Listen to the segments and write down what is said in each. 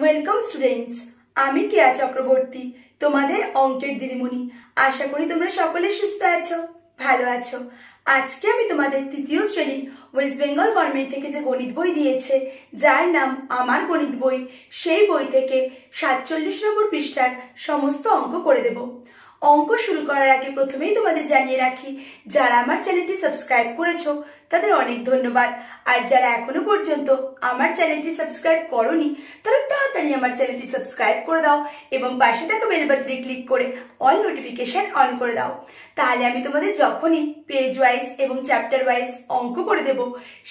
Welcome students আমি কেয়া চক্রবর্তী তোমাদের অঙ্কের দিদিমণি আশা করি তোমরা সকলে সুস্থ আছো ভালো আছো আজকে আমি তোমাদের তৃতীয় শ্রেণীর ওয়েস্ট বেঙ্গল গভর্নমেন্ট থেকে যে গণিত বই দিয়েছে যার নাম আমার গণিত বই সেই বই থেকে সাতচল্লিশ নম্বর পৃষ্ঠার সমস্ত অঙ্ক করে দেব অঙ্ক শুরু করার আগে প্রথমেই তোমাদের জানিয়ে রাখি যারা আমার চ্যানেলটি সাবস্ক্রাইব করেছো তাদের অনেক ধন্যবাদ আর যারা এখনো পর্যন্ত আমার চ্যানেলটি সাবস্ক্রাইব করনি তারা তাড়াতাড়ি আমার চ্যানেলটি সাবস্ক্রাইব করে দাও এবং পাশে থাকা বেল বাটনে ক্লিক করে অল নোটিফিকেশন অন করে দাও তাহলে আমি তোমাদের যখনই পেজ ওয়াইজ এবং চ্যাপ্টার ওয়াইজ অঙ্ক করে দেব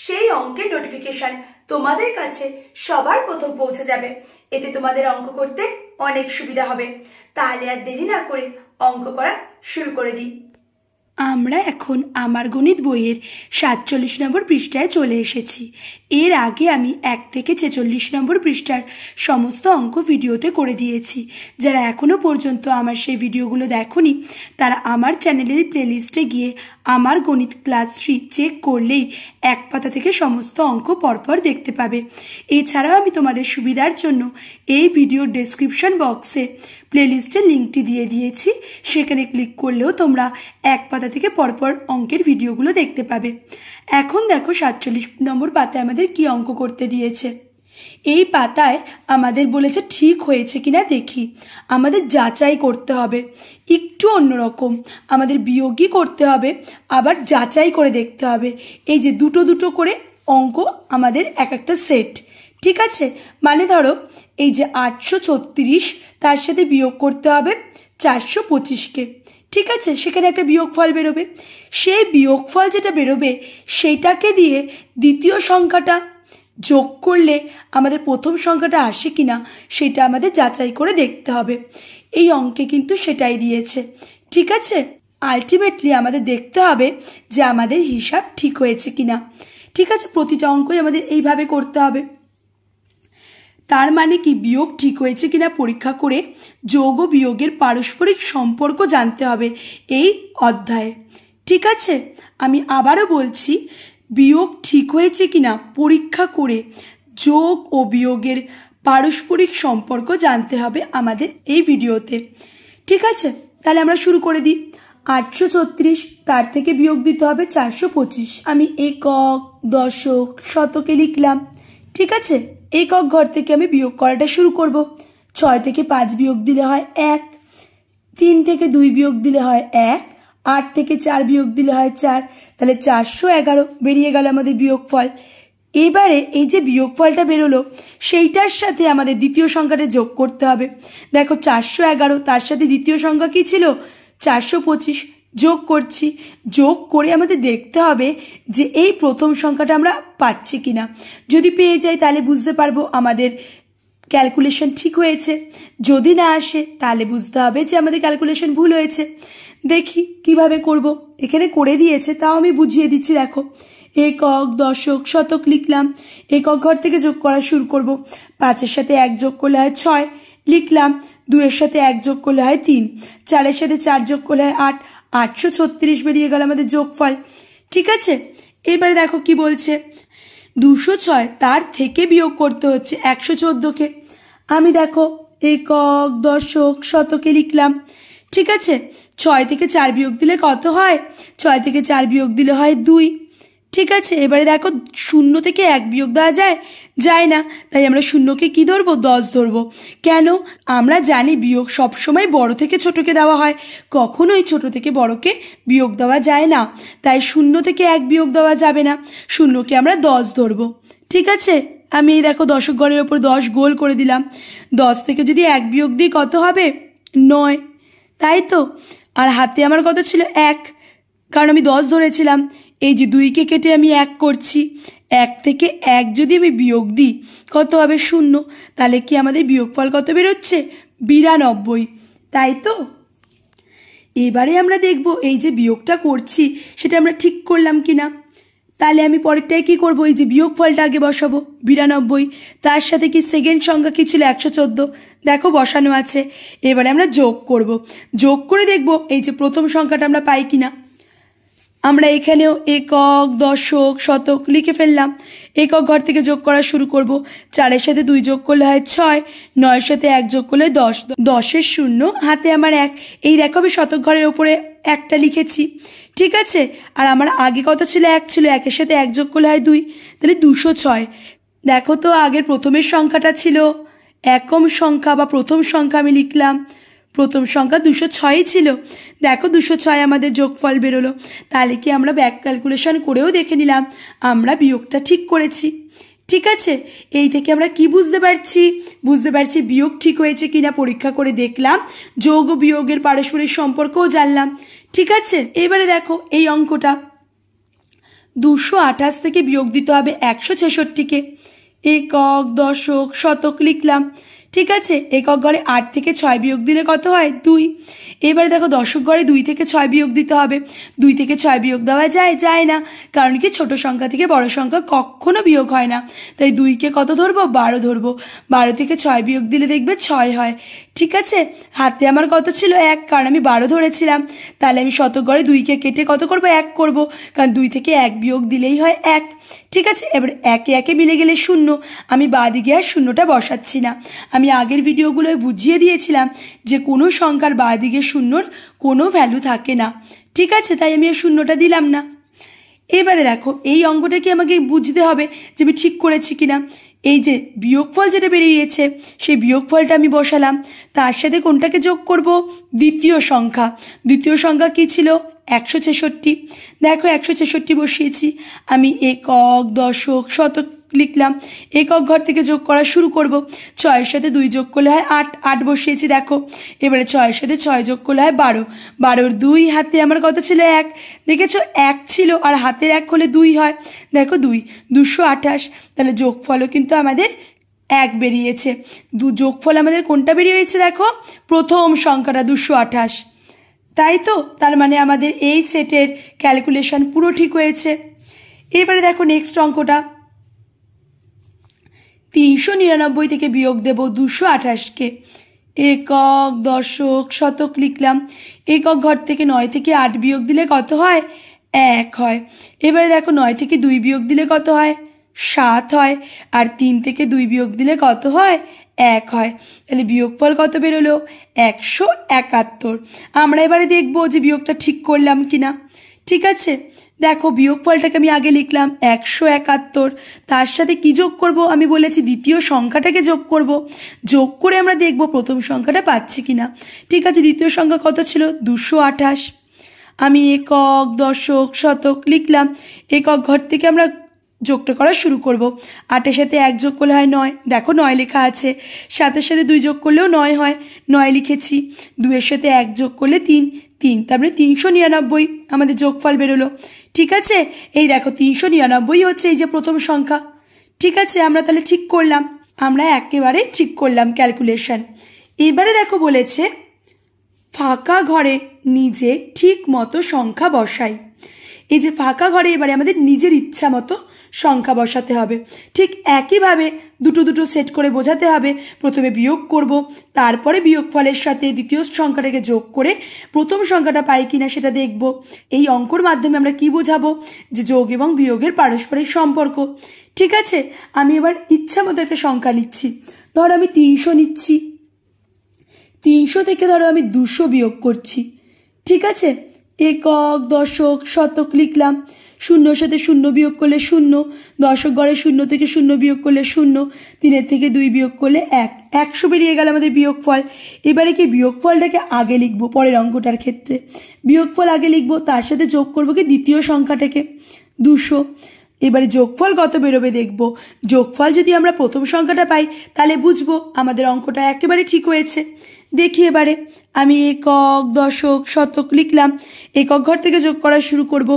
সেই অঙ্কের নোটিফিকেশন তোমাদের কাছে সবার প্রথম পৌঁছে যাবে এতে তোমাদের অঙ্ক করতে অনেক সুবিধা হবে তাহলে আর দেরি না করে অঙ্ক করা শুরু করে দিই আমরা এখন আমার গণিত বইয়ের সাতচল্লিশ নম্বর পৃষ্ঠায় চলে এসেছি এর আগে আমি এক থেকে ছেচল্লিশ নম্বর পৃষ্ঠার সমস্ত অঙ্ক ভিডিওতে করে দিয়েছি যারা এখনও পর্যন্ত আমার সেই ভিডিওগুলো দেখনি তারা আমার চ্যানেলের প্লেলিস্টে গিয়ে আমার গণিত ক্লাস থ্রি চেক করলেই এক পাতা থেকে সমস্ত অঙ্ক পরপর দেখতে পাবে এছাড়াও আমি তোমাদের সুবিধার জন্য এই ভিডিওর ডেসক্রিপশন বক্সে প্লেলিস্টের লিঙ্কটি দিয়ে দিয়েছি সেখানে ক্লিক করলেও তোমরা এক পাতা থেকে পরপর অঙ্কের ভিডিওগুলো দেখতে পাবে এখন দেখো সাতচল্লিশ নম্বর পাতায় আমাদের কি অঙ্ক করতে দিয়েছে এই পাতায় আমাদের বলেছে ঠিক হয়েছে কিনা দেখি আমাদের যাচাই করতে হবে একটু অন্যরকম আমাদের বিয়োগই করতে হবে আবার যাচাই করে দেখতে হবে এই যে দুটো দুটো করে অঙ্ক আমাদের এক একটা সেট ঠিক আছে মানে ধরো এই যে আটশো তার সাথে বিয়োগ করতে হবে চারশো পঁচিশকে ঠিক আছে সেখানে একটা বিয়োগফল বেরোবে সেই বিয়োগফল যেটা বেরোবে সেটাকে দিয়ে দ্বিতীয় সংখ্যাটা যোগ করলে আমাদের প্রথম সংখ্যাটা আসে কি না সেটা আমাদের যাচাই করে দেখতে হবে এই অঙ্কে কিন্তু সেটাই দিয়েছে ঠিক আছে আলটিমেটলি আমাদের দেখতে হবে যে আমাদের হিসাব ঠিক হয়েছে কি না ঠিক আছে প্রতিটা অঙ্কই আমাদের এইভাবে করতে হবে তার মানে কি বিয়োগ ঠিক হয়েছে কিনা পরীক্ষা করে যোগ ও বিয়োগের পারস্পরিক সম্পর্ক জানতে হবে এই অধ্যায়ে ঠিক আছে আমি আবারও বলছি বিয়োগ ঠিক হয়েছে কিনা পরীক্ষা করে যোগ ও বিয়োগের পারস্পরিক সম্পর্ক জানতে হবে আমাদের এই ভিডিওতে ঠিক আছে তাহলে আমরা শুরু করে দিই আটশো ছত্রিশ তার থেকে বিয়োগ দিতে হবে চারশো পঁচিশ আমি একক দশক শতকে লিখলাম ঠিক আছে একক ঘর থেকে আমি বিয়োগ করাটা শুরু করব ছয় থেকে পাঁচ বিয়োগ দিলে হয় এক তিন থেকে দুই বিয়োগ দিলে হয় এক আট থেকে চার বিয়োগ দিলে হয় চার তাহলে চারশো এগারো বেরিয়ে গেল আমাদের বিয়োগফল এবারে এই যে বিয়োগফলটা বেরোলো সেইটার সাথে আমাদের দ্বিতীয় সংখ্যাটা যোগ করতে হবে দেখো চারশো এগারো তার সাথে দ্বিতীয় সংখ্যা কী ছিল চারশো পঁচিশ যোগ করছি যোগ করে আমাদের দেখতে হবে যে এই প্রথম সংখ্যাটা আমরা পাচ্ছি কি না যদি পেয়ে যাই তাহলে বুঝতে পারবো আমাদের ক্যালকুলেশন ঠিক হয়েছে যদি না আসে তাহলে বুঝতে হবে যে আমাদের ক্যালকুলেশন ভুল হয়েছে দেখি কিভাবে করব। এখানে করে দিয়েছে তাও আমি বুঝিয়ে দিচ্ছি দেখো একক দশক শতক লিখলাম একক ঘর থেকে যোগ করা শুরু করব। পাঁচের সাথে এক যোগ করলে হয় ছয় লিখলাম দুয়ের সাথে এক যোগ করলে হয় তিন চারের সাথে চার যোগ করলে হয় আট আটশো ছত্রিশ বেরিয়ে গেল আমাদের যোগফল ঠিক আছে এবারে দেখো কি বলছে দুশো ছয় তার থেকে বিয়োগ করতে হচ্ছে একশো চোদ্দোকে আমি দেখো একক দশক শতকে লিখলাম ঠিক আছে ছয় থেকে চার বিয়োগ দিলে কত হয় ছয় থেকে চার বিয়োগ দিলে হয় দুই ঠিক আছে এবারে দেখো শূন্য থেকে এক বিয়োগ দেওয়া যায় যায় না তাই আমরা শূন্যকে কি ধরবো দশ ধরবো কেন আমরা জানি বিয়োগ সবসময় বড় থেকে ছোটকে দেওয়া হয় কখনোই ছোট থেকে বড়কে বিয়োগ দেওয়া যায় না তাই শূন্য থেকে এক বিয়োগ দেওয়া যাবে না শূন্যকে আমরা দশ ধরবো ঠিক আছে আমি এই দেখো দশক গড়ের ওপর দশ গোল করে দিলাম দশ থেকে যদি এক বিয়োগ দিই কত হবে নয় তাই তো আর হাতে আমার কত ছিল এক কারণ আমি দশ ধরেছিলাম এই যে দুইকে কেটে আমি এক করছি এক থেকে এক যদি আমি বিয়োগ দিই কত হবে শূন্য তাহলে কি আমাদের বিয়োগফল কত বেরোচ্ছে বিরানব্বই তাই তো এবারে আমরা দেখব এই যে বিয়োগটা করছি সেটা আমরা ঠিক করলাম কি না তাহলে আমি পরেরটায় কি করব এই যে বিয়োগফলটা আগে বসাবো বিরানব্বই তার সাথে কি সেকেন্ড সংখ্যা কি ছিল একশো চোদ্দো দেখো বসানো আছে এবারে আমরা যোগ করব যোগ করে দেখব এই যে প্রথম সংখ্যাটা আমরা পাই কি না আমরা এখানেও একক দশক শতক লিখে ফেললাম একক ঘর থেকে যোগ করা শুরু করব চারের সাথে দুই যোগ করলে হয় ছয় নয়ের সাথে এক যোগ করলে দশ দশের শূন্য হাতে আমার এক এই রেকবে শতক ঘরের ওপরে একটা লিখেছি ঠিক আছে আর আমার আগে কত ছিল এক ছিল একের সাথে এক যোগ করলে হয় দুই তাহলে দুশো ছয় দেখো তো আগের প্রথমের সংখ্যাটা ছিল একম সংখ্যা বা প্রথম সংখ্যা আমি লিখলাম প্রথম সংখ্যা দুশো ছয়ই ছিল দেখো দুশো ছয় আমাদের যোগফল বেরোলো তাহলে কি আমরা ব্যাক ক্যালকুলেশন করেও দেখে নিলাম আমরা বিয়োগটা ঠিক করেছি ঠিক আছে এই থেকে আমরা কি বুঝতে পারছি বুঝতে পারছি বিয়োগ ঠিক হয়েছে কিনা পরীক্ষা করে দেখলাম যোগ ও বিয়োগের পারস্পরিক সম্পর্কও জানলাম ঠিক আছে এবারে দেখো এই অঙ্কটা দুশো আঠাশ থেকে বিয়োগ দিতে হবে একশো ছেষট্টিকে একক দশক শতক লিখলাম ঠিক আছে একক গড়ে আট থেকে ছয় বিয়োগ দিলে কত হয় দুই এবারে দেখো দশক গড়ে দুই থেকে ছয় বিয়োগ দিতে হবে দুই থেকে ছয় বিয়োগ দেওয়া যায় যায় না কারণ কি ছোট সংখ্যা থেকে বড় সংখ্যা কখনো বিয়োগ হয় না তাই দুইকে কত ধরবো বারো ধরবো বারো থেকে ছয় বিয়োগ দিলে দেখবে ছয় হয় ঠিক আছে হাতে আমার কত ছিল এক কারণ আমি বারো ধরেছিলাম তাহলে আমি শতকরে দুইকে কেটে কত করব এক করব কারণ দুই থেকে এক বিয়োগ দিলেই হয় এক ঠিক আছে এবার একে একে মিলে গেলে শূন্য আমি বা দিকে আর শূন্যটা বসাচ্ছি না আমি আগের ভিডিওগুলোয় বুঝিয়ে দিয়েছিলাম যে কোনো সংখ্যার বা দিকে শূন্যর কোনো ভ্যালু থাকে না ঠিক আছে তাই আমি আর শূন্যটা দিলাম না এবারে দেখো এই অঙ্কটাকে আমাকে বুঝতে হবে যে আমি ঠিক করেছি কিনা এই যে বিয়োগফল যেটা বেরিয়েছে সেই বিয়োগফলটা আমি বসালাম তার সাথে কোনটাকে যোগ করব দ্বিতীয় সংখ্যা দ্বিতীয় সংখ্যা কী ছিল একশো ছেষট্টি দেখো একশো ছেষট্টি বসিয়েছি আমি একক দশক শতক লিখলাম একক ঘর থেকে যোগ করা শুরু করব ছয়ের সাথে দুই যোগ করলে হয় আট আট বসিয়েছি দেখো এবারে ছয়ের সাথে ছয় যোগ করলে হয় বারো বারোর দুই হাতে আমার কত ছিল এক দেখেছো এক ছিল আর হাতের এক হলে দুই হয় দেখো দুই দুশো আঠাশ তাহলে যোগফলও কিন্তু আমাদের এক বেরিয়েছে দু যোগফল আমাদের কোনটা বেরিয়েছে দেখো প্রথম সংখ্যাটা দুশো আঠাশ তাই তো তার মানে আমাদের এই সেটের ক্যালকুলেশন পুরো ঠিক হয়েছে এবারে দেখো নেক্সট অঙ্কটা তিনশো নিরানব্বই থেকে বিয়োগ দেব দুশো আঠাশকে একক দশক শতক লিখলাম একক ঘর থেকে নয় থেকে আট বিয়োগ দিলে কত হয় এক হয় এবারে দেখো নয় থেকে দুই বিয়োগ দিলে কত হয় সাত হয় আর তিন থেকে দুই বিয়োগ দিলে কত হয় এক হয় তাহলে বিয়োগফল কত বেরোলো একশো একাত্তর আমরা এবারে দেখবো যে বিয়োগটা ঠিক করলাম কিনা ঠিক আছে দেখো বিয়োগফলটাকে আমি আগে লিখলাম একশো একাত্তর তার সাথে কি যোগ করব আমি বলেছি দ্বিতীয় সংখ্যাটাকে যোগ করব যোগ করে আমরা দেখব প্রথম সংখ্যাটা পাচ্ছি কি না ঠিক আছে দ্বিতীয় সংখ্যা কত ছিল দুশো আঠাশ আমি একক দশক শতক লিখলাম একক ঘর থেকে আমরা যোগটা করা শুরু করব আটের সাথে এক যোগ করলে হয় নয় দেখো নয় লেখা আছে সাতের সাথে দুই যোগ করলেও নয় হয় নয় লিখেছি দুয়ের সাথে এক যোগ করলে তিন তিন তারপরে তিনশো নিরানব্বই আমাদের যোগফল বেরোলো ঠিক আছে এই দেখো তিনশো নিরানব্বই হচ্ছে এই যে প্রথম সংখ্যা ঠিক আছে আমরা তাহলে ঠিক করলাম আমরা একেবারে ঠিক করলাম ক্যালকুলেশন এবারে দেখো বলেছে ফাঁকা ঘরে নিজে ঠিক মতো সংখ্যা বসাই এই যে ফাঁকা ঘরে এবারে আমাদের নিজের ইচ্ছা মতো সংখ্যা বসাতে হবে ঠিক একইভাবে দুটো দুটো সেট করে বোঝাতে হবে প্রথমে বিয়োগ করব তারপরে বিয়োগফলের সাথে দ্বিতীয় সংখ্যাটাকে যোগ করে প্রথম সংখ্যাটা পাই কিনা সেটা দেখব এই অঙ্কর মাধ্যমে আমরা কি বোঝাবো যে যোগ এবং বিয়োগের পারস্পরিক সম্পর্ক ঠিক আছে আমি এবার ইচ্ছা মতো একটা সংখ্যা নিচ্ছি ধরো আমি তিনশো নিচ্ছি তিনশো থেকে ধরো আমি দুশো বিয়োগ করছি ঠিক আছে একক দশক শতক লিখলাম শূন্যর সাথে শূন্য বিয়োগ করলে শূন্য দশক গড়ে শূন্য থেকে শূন্য বিয়োগ করলে শূন্য তিনের থেকে দুই বিয়োগ করলে এক একশো বেরিয়ে গেল আমাদের বিয়োগফল এবারে কি বিয়োগফলটাকে আগে লিখবো পরের অঙ্কটার ক্ষেত্রে বিয়োগফল আগে লিখবো তার সাথে যোগ করবো কি দ্বিতীয় সংখ্যাটাকে দুশো এবারে যোগফল কত বেরোবে দেখব যোগফল যদি আমরা প্রথম সংখ্যাটা পাই তাহলে বুঝবো আমাদের অঙ্কটা একেবারে ঠিক হয়েছে দেখি এবারে আমি একক দশক শতক লিখলাম একক ঘর থেকে যোগ করা শুরু করব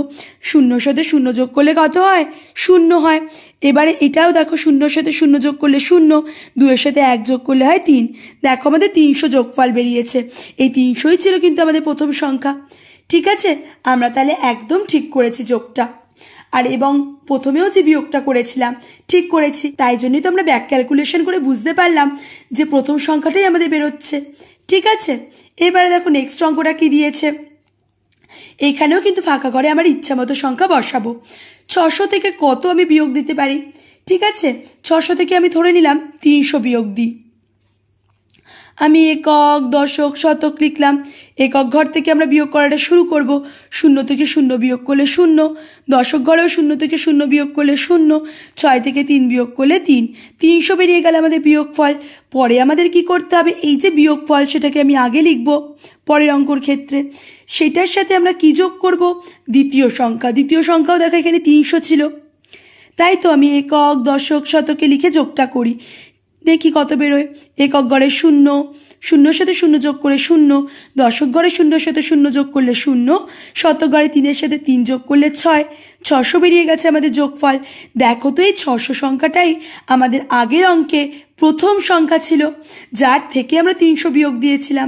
শূন্যর সাথে শূন্য যোগ করলে কত হয় শূন্য হয় এবারে এটাও দেখো শূন্যর সাথে শূন্য যোগ করলে শূন্য দুয়ের সাথে এক যোগ করলে হয় তিন দেখো আমাদের তিনশো যোগফল বেরিয়েছে এই তিনশোই ছিল কিন্তু আমাদের প্রথম সংখ্যা ঠিক আছে আমরা তাহলে একদম ঠিক করেছি যোগটা আর এবং প্রথমেও যে বিয়োগটা করেছিলাম ঠিক করেছি তাই জন্যই তো আমরা ব্যাক ক্যালকুলেশন করে বুঝতে পারলাম যে প্রথম সংখ্যাটাই আমাদের বেরোচ্ছে ঠিক আছে এবারে দেখো নেক্সট অঙ্কটা কি দিয়েছে এখানেও কিন্তু ফাঁকা করে আমার ইচ্ছা মতো সংখ্যা বসাবো ছশো থেকে কত আমি বিয়োগ দিতে পারি ঠিক আছে ছশো থেকে আমি ধরে নিলাম তিনশো বিয়োগ দিই আমি একক দশক শতক লিখলাম একক ঘর থেকে আমরা বিয়োগ করাটা শুরু করব শূন্য থেকে শূন্য বিয়োগ করলে শূন্য দশক ঘরেও শূন্য থেকে শূন্য বিয়োগ করলে শূন্য ছয় থেকে তিন বিয়োগ করলে তিন তিনশো বেরিয়ে গেলে আমাদের বিয়োগ ফল পরে আমাদের কি করতে হবে এই যে বিয়োগ ফল সেটাকে আমি আগে লিখব পরের অঙ্কর ক্ষেত্রে সেটার সাথে আমরা কি যোগ করব দ্বিতীয় সংখ্যা দ্বিতীয় সংখ্যাও দেখো এখানে তিনশো ছিল তাই তো আমি একক দশক শতকে লিখে যোগটা করি দেখি কত বেরোয় একক গড়ে শূন্য শূন্যর সাথে শূন্য যোগ করে শূন্য দশক গড়ে শূন্যর সাথে শূন্য যোগ করলে শূন্য শতক গড়ে তিনের সাথে তিন যোগ করলে ছয় ছশো বেরিয়ে গেছে আমাদের যোগফল দেখো তো এই ছশো সংখ্যাটাই আমাদের আগের অঙ্কে প্রথম সংখ্যা ছিল যার থেকে আমরা তিনশো বিয়োগ দিয়েছিলাম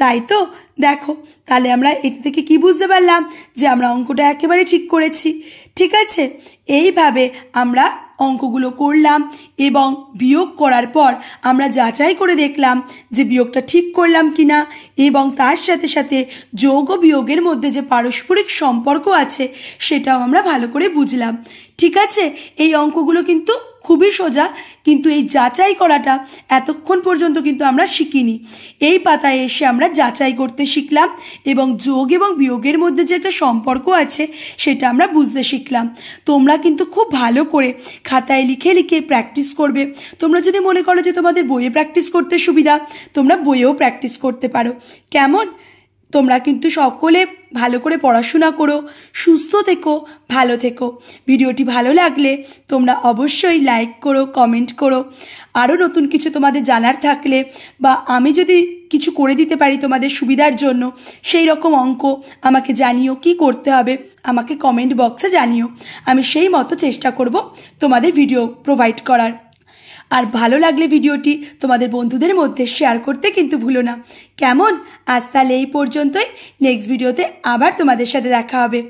তাই তো দেখো তাহলে আমরা এটি থেকে কি বুঝতে পারলাম যে আমরা অঙ্কটা একেবারে ঠিক করেছি ঠিক আছে এইভাবে আমরা অঙ্কগুলো করলাম এবং বিয়োগ করার পর আমরা যাচাই করে দেখলাম যে বিয়োগটা ঠিক করলাম কি না এবং তার সাথে সাথে যোগ ও বিয়োগের মধ্যে যে পারস্পরিক সম্পর্ক আছে সেটাও আমরা ভালো করে বুঝলাম ঠিক আছে এই অঙ্কগুলো কিন্তু খুবই সোজা কিন্তু এই যাচাই করাটা এতক্ষণ পর্যন্ত কিন্তু আমরা শিখিনি এই পাতায় এসে আমরা যাচাই করতে শিখলাম এবং যোগ এবং বিয়োগের মধ্যে যে একটা সম্পর্ক আছে সেটা আমরা বুঝতে শিখলাম তোমরা কিন্তু খুব ভালো করে খাতায় লিখে লিখে প্র্যাকটিস করবে তোমরা যদি মনে করো যে তোমাদের বইয়ে প্র্যাকটিস করতে সুবিধা তোমরা বইয়েও প্র্যাকটিস করতে পারো কেমন তোমরা কিন্তু সকলে ভালো করে পড়াশোনা করো সুস্থ থেকো ভালো থেকো ভিডিওটি ভালো লাগলে তোমরা অবশ্যই লাইক করো কমেন্ট করো আরও নতুন কিছু তোমাদের জানার থাকলে বা আমি যদি কিছু করে দিতে পারি তোমাদের সুবিধার জন্য সেই রকম অঙ্ক আমাকে জানিও কি করতে হবে আমাকে কমেন্ট বক্সে জানিও আমি সেই মতো চেষ্টা করব তোমাদের ভিডিও প্রোভাইড করার আর ভালো লাগলে ভিডিওটি তোমাদের বন্ধুদের মধ্যে শেয়ার করতে কিন্তু ভুলো না কেমন আজ তাহলে এই পর্যন্তই নেক্সট ভিডিওতে আবার তোমাদের সাথে দেখা হবে